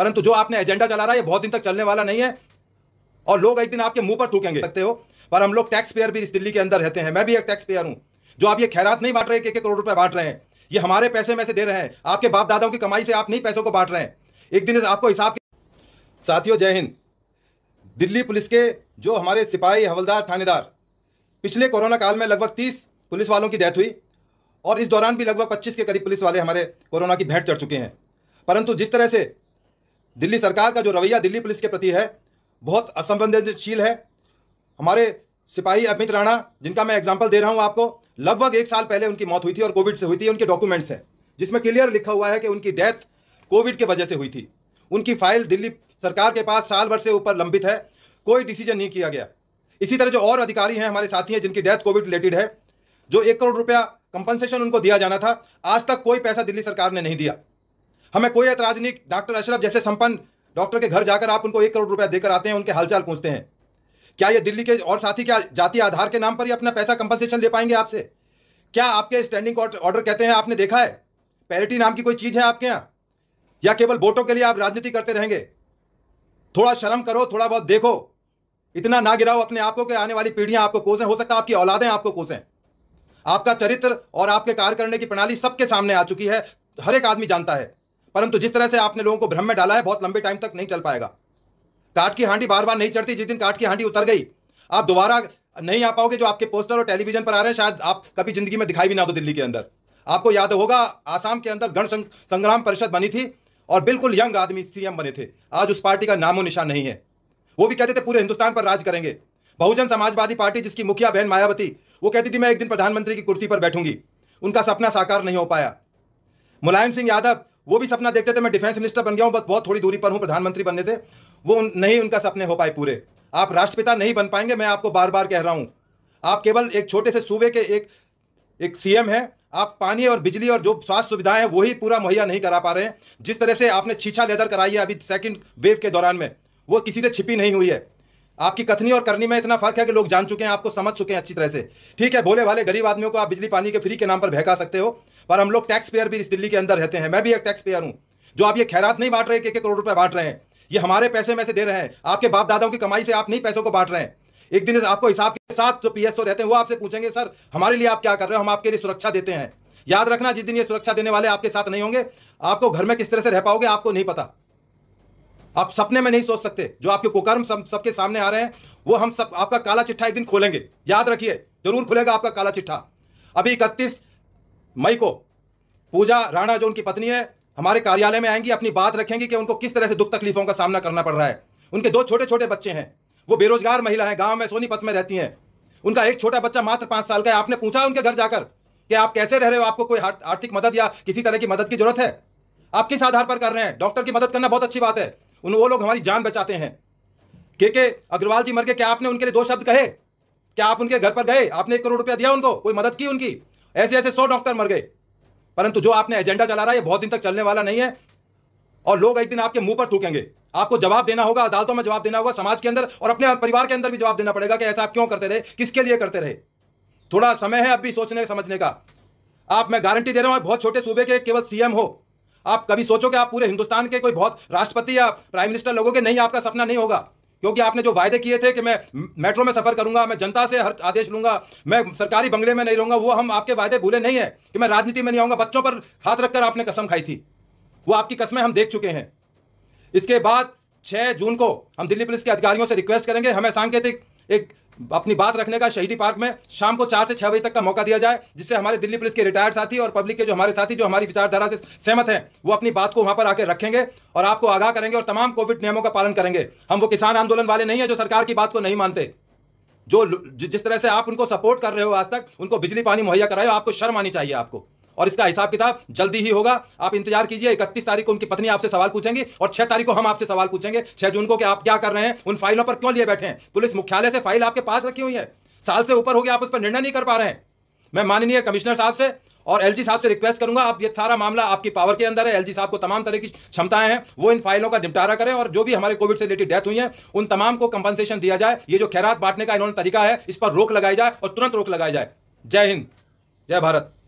परंतु जो आपने एजेंडा चला रहा है बहुत दिन तक चलने वाला नहीं है और लोग एक दिन आपके मुंह पर थूकेंगे सकते हो पर हम लोग टैक्स पेयर भी इस दिल्ली के अंदर रहते हैं मैं भी एक टैक्स पेयर हूं जो आप ये खैरात नहीं बांट रहे एक एक करोड़ रुपए बांट रहे हैं ये हमारे पैसे में से दे रहे हैं आपके बाप दादाओं की कमाई से आप नहीं पैसों को बांट रहे हैं एक दिन आपको हिसाब साथियों जय हिंद दिल्ली पुलिस के जो हमारे सिपाही हवलदार थानेदार पिछले कोरोना काल में लगभग तीस पुलिस वालों की डेथ हुई और इस दौरान भी लगभग पच्चीस के करीब पुलिस वाले हमारे कोरोना की भेंट चढ़ चुके हैं परंतु जिस तरह से दिल्ली सरकार का जो रवैया दिल्ली पुलिस के प्रति है बहुत असंवेदनशील है हमारे सिपाही अमित राणा जिनका मैं एग्जाम्पल दे रहा हूँ आपको लगभग एक साल पहले उनकी मौत हुई थी और कोविड से हुई थी उनके डॉक्यूमेंट्स है जिसमें क्लियर लिखा हुआ है कि उनकी डेथ कोविड के वजह से हुई थी उनकी फाइल दिल्ली सरकार के पास साल भर से ऊपर लंबित है कोई डिसीजन नहीं किया गया इसी तरह जो और अधिकारी हैं हमारे साथी हैं जिनकी डेथ कोविड रिलेटेड है जो एक करोड़ रुपया कंपनसेशन उनको दिया जाना था आज तक कोई पैसा दिल्ली सरकार ने नहीं दिया हमें कोई ऐतराज नहीं डॉक्टर अशरफ जैसे संपन्न डॉक्टर के घर जाकर आप उनको एक करोड़ रुपया देकर आते हैं उनके हालचाल पूछते हैं क्या ये दिल्ली के और साथी क्या जाति आधार के नाम पर ही अपना पैसा कंपनसेशन ले पाएंगे आपसे क्या आपके स्टैंडिंग ऑर्डर कहते हैं आपने देखा है पैरिटी नाम की कोई चीज़ है आपके यहाँ या केवल वोटों के लिए आप राजनीति करते रहेंगे थोड़ा शर्म करो थोड़ा बहुत देखो इतना ना गिराओ अपने आप को कि आने वाली पीढ़ियां आपको कोसें हो सकता है आपकी औलादें आपको कोसें आपका चरित्र और आपके कार्य करने की प्रणाली सबके सामने आ चुकी है हर एक आदमी जानता है परंतु जिस तरह से आपने लोगों को भ्रम में डाला है बहुत लंबे टाइम तक नहीं चल पाएगा काट की हांडी बार बार नहीं चढ़ती जिस दिन काट की हांडी उतर गई आप दोबारा नहीं आ पाओगे जो आपके पोस्टर और टेलीविजन पर आ रहे हैं शायद आप कभी जिंदगी में दिखाई भी ना दो दिल्ली के अंदर आपको याद होगा आसाम के अंदर गण संग्राम परिषद बनी थी और बिल्कुल यंग आदमी सीएम बने थे आज उस पार्टी का नामो निशान नहीं है वो भी कहते थे पूरे हिंदुस्तान पर राज करेंगे बहुजन समाजवादी पार्टी जिसकी मुखिया बहन मायावती वो कहती थी मैं एक दिन प्रधानमंत्री की कुर्सी पर बैठूंगी उनका सपना साकार नहीं हो पाया मुलायम सिंह यादव वो भी सपना देखते थे मैं डिफेंस मिनिस्टर बन गया हूं बस बहुत थोड़ी दूरी पर हूं प्रधानमंत्री बनने से वो नहीं उनका सपने हो पाए पूरे आप राष्ट्रपिता नहीं बन पाएंगे मैं आपको बार बार कह रहा हूं आप केवल एक छोटे से सूबे के एक एक सीएम है आप पानी और बिजली और जो स्वास्थ्य सुविधाएं हैं वही पूरा मुहैया नहीं करा पा रहे हैं जिस तरह से आपने छीछा लेदर कराई है अभी सेकंड वेव के दौरान में वो किसी से छिपी नहीं हुई है आपकी कथनी और करनी में इतना फर्क है कि लोग जान चुके हैं आपको समझ चुके हैं अच्छी तरह से ठीक है भोले भाले गरीब आदमियों को आप बिजली पानी के फ्री के नाम पर बहका सकते हो पर हम लोग टैक्स पेयर भी इस दिल्ली के अंदर रहते हैं मैं भी एक टैक्स पेयर हूं जो आप ये खैरात नहीं बांट रहे एक करोड़ रुपए बांट रहे हैं ये हमारे पैसे में से दे रहे हैं आपके बाप दादाओं की कमाई से आप नहीं पैसों को बांट रहे हैं एक दिन आपको हिसाब के साथ जो पीएसओ रहते हैं वो आपसे पूछेंगे सर हमारे लिए आप क्या कर रहे हो हम आपके लिए सुरक्षा देते हैं याद रखना जिस दिन ये सुरक्षा देने वाले आपके साथ नहीं होंगे आपको घर में किस तरह से रह पाओगे आपको नहीं पता आप सपने में नहीं सोच सकते जो आपके कुकर्म सबके सामने आ रहे हैं वो हम सब आपका काला चिट्ठा एक दिन खोलेंगे याद रखिए जरूर खुलेगा आपका काला चिट्ठा अभी इकतीस मई को पूजा राणा जो उनकी पत्नी है हमारे कार्यालय में आएंगी अपनी बात रखेंगी कि उनको किस तरह से दुख तकलीफों का सामना करना पड़ रहा है उनके दो छोटे छोटे बच्चे हैं वो बेरोजगार महिला हैं गांव में सोनीपत में रहती है उनका एक छोटा बच्चा मात्र पांच साल का है आपने पूछा उनके घर जाकर कि आप कैसे रह रहे हो आपको कोई आर्थिक मदद या किसी तरह की मदद की जरूरत है आप किस आधार पर कर रहे हैं डॉक्टर की मदद करना बहुत अच्छी बात है उन वो लोग हमारी जान बचाते हैं के के अग्रवाल जी मर के क्या आपने उनके लिए दो शब्द कहे क्या आप उनके घर पर गए आपने एक करोड़ रुपया दिया उनको कोई मदद की उनकी ऐसे ऐसे सौ डॉक्टर मर गए परंतु जो आपने एजेंडा चला रहा है बहुत दिन तक चलने वाला नहीं है और लोग एक दिन आपके मुंह पर थूकेंगे आपको जवाब देना होगा अदालतों में जवाब देना होगा समाज के अंदर और अपने परिवार के अंदर भी जवाब देना पड़ेगा कि ऐसा आप क्यों करते रहे किसके लिए करते रहे थोड़ा समय है अब भी सोचने समझने का आप मैं गारंटी दे रहा हूं बहुत छोटे सूबे के केवल सीएम हो आप कभी सोचो कि आप पूरे हिंदुस्तान के कोई बहुत राष्ट्रपति या प्राइम मिनिस्टर लोगों के नहीं आपका सपना नहीं होगा क्योंकि आपने जो वायदे किए थे कि मैं मेट्रो में सफर करूंगा मैं जनता से हर आदेश लूंगा मैं सरकारी बंगले में नहीं रहूंगा वो हम आपके वायदे भूले नहीं है कि मैं राजनीति में नहीं आऊंगा बच्चों पर हाथ रखकर आपने कसम खाई थी वो आपकी कसमें हम देख चुके हैं इसके बाद छह जून को हम दिल्ली पुलिस के अधिकारियों से रिक्वेस्ट करेंगे हमें सांकेतिक एक अपनी बात रखने का शहीदी पार्क में शाम को चार से छह बजे तक का मौका दिया जाए जिससे हमारे दिल्ली पुलिस के रिटायर्ड साथी और पब्लिक के जो हमारे साथी जो हमारी विचारधारा से सहमत हैं वो अपनी बात को वहां पर आकर रखेंगे और आपको आगाह करेंगे और तमाम कोविड नियमों का पालन करेंगे हम वो किसान आंदोलन वाले नहीं है जो सरकार की बात को नहीं मानते जो जिस तरह से आप उनको सपोर्ट कर रहे हो आज तक उनको बिजली पानी मुहैया कराए आपको शर्म आनी चाहिए आपको और इसका हिसाब किताब जल्दी ही होगा आप इंतजार कीजिए इकतीस तारीख को उनकी पत्नी आपसे सवाल पूछेंगे और छह तारीख को हम आपसे सवाल पूछेंगे छह जून को कि आप क्या कर रहे हैं उन फाइलों पर क्यों लिए बैठे हैं पुलिस मुख्यालय से फाइल आपके पास रखी हुई है साल से ऊपर हो गया आप उस पर निर्णय नहीं कर पा रहे हैं मैं माननीय कमिश्नर साहब से और एलजी साहब से रिक्वेस्ट करूंगा आप ये सारा मामला आपकी पावर के अंदर है एलजी साहब को तमाम तरह की क्षमताएं हैं वो इन फाइलों का निपटारा करें और जो भी हमारे कोविड से रिलेटेड डेथ हुई है उन तमाम को कंपनसेशन दिया जाए ये जो खैरात बांटने का इन्होंने तरीका है इस पर रोक लगाई जाए और तुरंत रोक लगाई जाए जय हिंद जय भारत